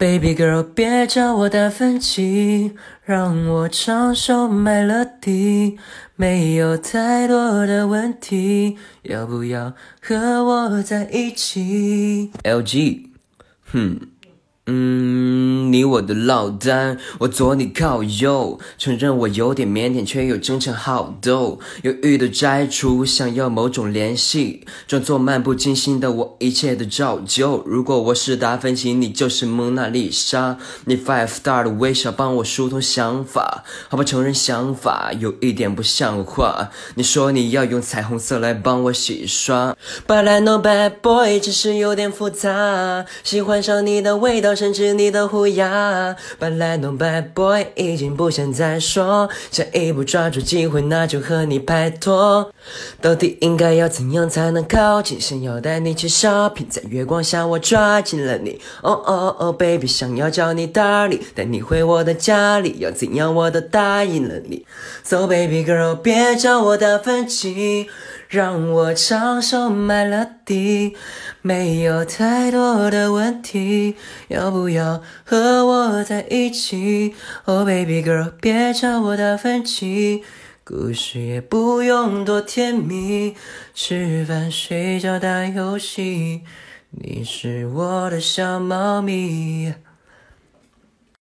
Baby girl，别叫我达芬奇，让我唱首 melody，没有太多的问题，要不要和我在一起？LG，哼。嗯，你我的落单，我左你靠右。承认我有点腼腆，却又争强好斗。犹豫的摘除，想要某种联系。装作漫不经心的我，一切的照旧。如果我是达芬奇，你就是蒙娜丽莎。你 five star 的微笑帮我疏通想法，好吧，承认想法有一点不像话。你说你要用彩虹色来帮我洗刷，But I know bad boy 只是有点复杂，喜欢上你的味道。甚至你的虎牙 b u t I k no b a d boy，已经不想再说。下一步抓住机会，那就和你拍拖。到底应该要怎样才能靠近？想要带你去 shopping，在月光下我抓紧了你。Oh oh oh baby，想要叫你 darling，带你回我的家里，要怎样我都答应了你。So baby girl，别找我打芬奇，让我唱首 My Love。没有太多的问题，要不要和我在一起？Oh baby girl，别叫我达芬奇，故事也不用多甜蜜，吃饭、睡觉、打游戏，你是我的小猫咪。